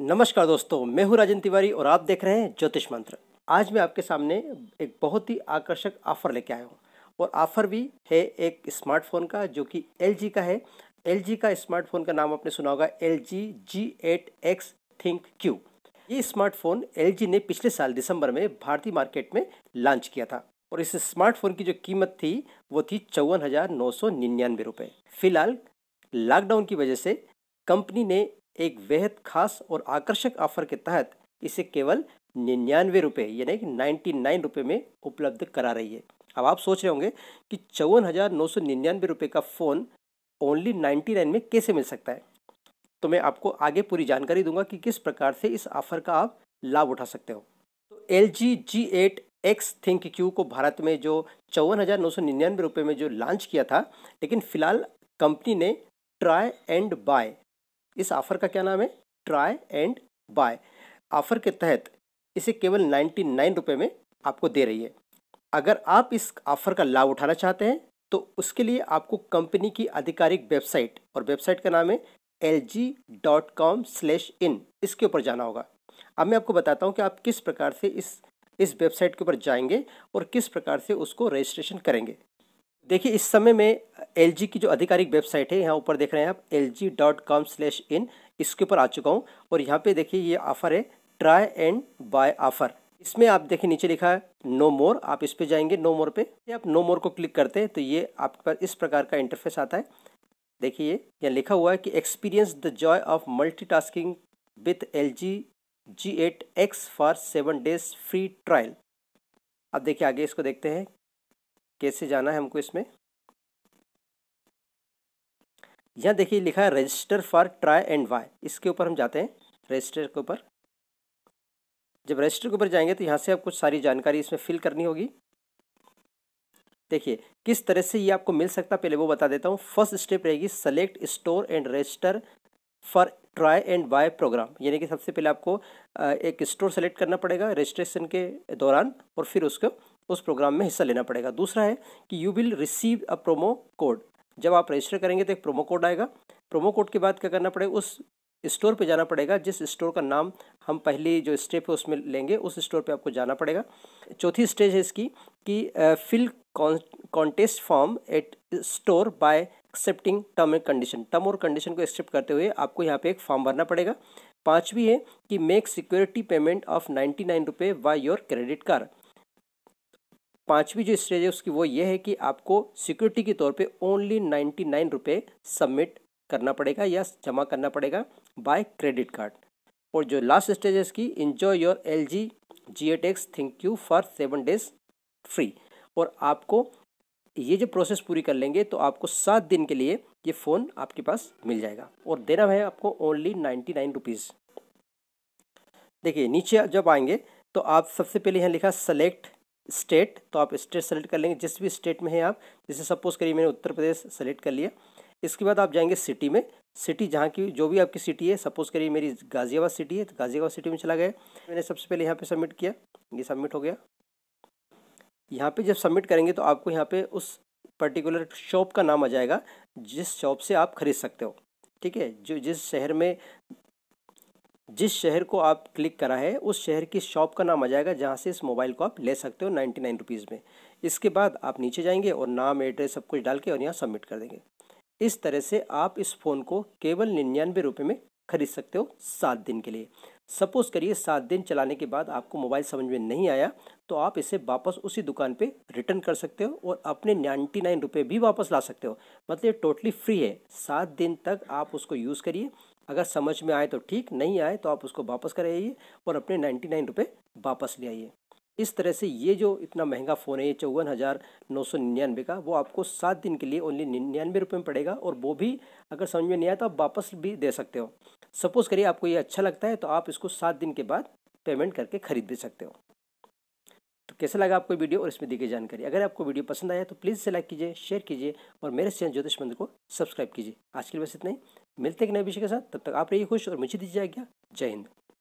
नमस्कार दोस्तों मैं हूं राजन तिवारी और आप देख रहे हैं ज्योतिष मंत्र आज मैं आपके सामने एक बहुत ही आकर्षक ऑफर लेके आया हूँ और ऑफर भी है एक स्मार्टफोन का जो कि एल का है एल का स्मार्टफोन का नाम आपने सुना होगा L G G eight X think Q ये स्मार्टफोन एल ने पिछले साल दिसंबर में भारतीय मार्केट में लॉन्च किया था और इस स्मार्टफोन की जो कीमत थी वो थी चौवन हज़ार नौ सौ निन्यानवे रुपये फिलहाल लॉकडाउन की वजह से कंपनी ने एक बेहद खास और आकर्षक ऑफर के तहत इसे केवल निन्यानवे रुपये यानी कि नाइन्टी नाइन रुपये में उपलब्ध करा रही है अब आप सोच रहे होंगे कि चौवन हज़ार नौ सौ निन्यानवे रुपये का फ़ोन ओनली नाइन्टी नाइन में कैसे मिल सकता है तो मैं आपको आगे पूरी जानकारी दूंगा कि किस प्रकार से इस ऑफ़र का आप लाभ उठा सकते हो तो L G G eight X think Q को भारत में जो चौवन हज़ार नौ सौ निन्यानवे रुपये में जो लॉन्च किया था लेकिन फ़िलहाल कंपनी ने ट्राई एंड बाय इस ऑफर का क्या नाम है ट्राई एंड बाय ऑफर के तहत इसे केवल नाइन्टी नाइन रुपये में आपको दे रही है अगर आप इस ऑफर का लाभ उठाना चाहते हैं तो उसके लिए आपको कंपनी की आधिकारिक वेबसाइट और वेबसाइट का नाम है L G dot com slash in इसके ऊपर जाना होगा अब मैं आपको बताता हूँ कि आप किस प्रकार से इस इस वेबसाइट के ऊपर जाएंगे और किस प्रकार से उसको रजिस्ट्रेशन करेंगे देखिए इस समय में एल की जो आधिकारिक वेबसाइट है यहाँ ऊपर देख रहे हैं आप L G dot com slash in इसके ऊपर आ चुका हूँ और यहाँ पे देखिए ये ऑफ़र है ट्राई एंड बाय ऑफ़र इसमें आप देखिए नीचे लिखा है नो मोर आप इस पे जाएंगे नो मोर पे आप नो मोर को क्लिक करते हैं तो ये आपके पास इस प्रकार का इंटरफेस आता है देखिए यहाँ लिखा हुआ है कि experience the joy of multitasking with L G G eight X for seven days free trial अब देखिए आगे इसको देखते हैं कैसे जाना है हमको इसमें यहाँ देखिए लिखा है register for try and why इसके ऊपर हम जाते हैं रजिस्टर के ऊपर जब रजिस्टर के ऊपर जाएंगे तो यहाँ से आप कुछ सारी जानकारी इसमें फिल करनी होगी देखिए किस तरह से ये आपको मिल सकता पहले वो बता देता हूँ फर्स्ट स्टेप रहेगी select store and register for try and buy program यानी कि सबसे पहले आपको एक स्टोर सेलेक्ट करना पड़ेगा रजिस्ट्रेशन के दौरान और फिर उसको उस प्रोग्राम में हिस्सा लेना पड़ेगा दूसरा है कि you will receive a promo code जब आप रजिस्टर करेंगे तो एक प्रोमो कोड आएगा प्रोमो कोड के बाद क्या करना पड़ेगा उस स्टोर पे जाना पड़ेगा जिस स्टोर का नाम हम पहले जो स्टेप है उसमें लेंगे उस स्टोर पे आपको जाना पड़ेगा चौथी स्टेज है इसकी कि fill contest form at store by accepting term and condition term और कंडीशन को एक्सेप्ट करते हुए आपको यहाँ पे एक फॉर्म भरना पड़ेगा पाँचवीं है कि make security payment of ninety nine रुपये बाय योर क्रेडिट कार्ड पांचवी जो स्टेज है उसकी वो ये है कि आपको सिक्योरिटी के तौर पे ओनली नाइन्टी नाइन रुपये सबमिट करना पड़ेगा या जमा करना पड़ेगा बाय क्रेडिट कार्ड और जो लास्ट स्टेज है इसकी enjoy your L G G eight thank you for seven days free और आपको ये जो प्रोसेस पूरी कर लेंगे तो आपको सात दिन के लिए ये फ़ोन आपके पास मिल जाएगा और देना है आपको ओनली नाइन्टी नाइन रुपीज़ देखिए नीचे जब आएंगे तो आप सबसे पहले यहाँ लिखा सेलेक्ट स्टेट तो आप स्टेट सेलेक्ट कर लेंगे जिस भी स्टेट में है आप जैसे सपोज करिए मैंने उत्तर प्रदेश सेलेक्ट कर लिया इसके बाद आप जाएंगे सिटी में सिटी जहाँ की जो भी आपकी सिटी है सपोज करिए मेरी गाज़ियाबाद सिटी है तो गाज़ियाबाद सिटी में चला गया मैंने सबसे पहले यहाँ पे सबमिट किया ये सबमिट हो गया यहाँ पे जब सबमिट करेंगे तो आपको यहाँ पे उस पर्टिकुलर शॉप का नाम आ जाएगा जिस शॉप से आप खरीद सकते हो ठीक है जो जिस शहर में जिस शहर को आप क्लिक करा है उस शहर की शॉप का नाम आ जाएगा जहाँ से इस मोबाइल को आप ले सकते हो नाइन्टी नाइन रुपीज़ में इसके बाद आप नीचे जाएंगे और नाम एड्रेस सब कुछ डाल के और यहाँ सबमिट कर देंगे इस तरह से आप इस फ़ोन को केवल निन्यानवे रुपये में खरीद सकते हो सात दिन के लिए सपोज़ करिए सात दिन चलाने के बाद आपको मोबाइल समझ में नहीं आया तो आप इसे वापस उसी दुकान पे रिटर्न कर सकते हो और अपने नाइन्टी नाइन रुपये भी वापस ला सकते हो मतलब ये टोटली फ्री है सात दिन तक आप उसको यूज़ करिए अगर समझ में आए तो ठीक नहीं आए तो आप उसको वापस आइए और अपने नाइन्टी नाइन रुपये वापस ले आइए इस तरह से ये जो इतना महंगा फ़ोन है ये चौवन हज़ार नौ सौ निन्यानवे का वो आपको सात दिन के लिए ओनली निन्यानवे रुपये में पड़ेगा और वो भी अगर समझ में नहीं आया तो आप वापस भी दे सकते हो सपोज़ करिए आपको ये अच्छा लगता है तो आप इसको सात दिन के बाद पेमेंट करके ख़रीद भी सकते हो तो कैसा लगा आपको वीडियो और इसमें दी गई जानकारी अगर आपको वीडियो पसंद आया तो प्लीज़ से लाइक कीजिए शेयर कीजिए और मेरे चैनल ज्योतिष मंदिर को सब्सक्राइब कीजिए आज के लिए बस इतना ही मिलते हैं नए विषय के साथ तब तक आप रहिए खुश और मुझे दीजिए आज्ञा जय हिंद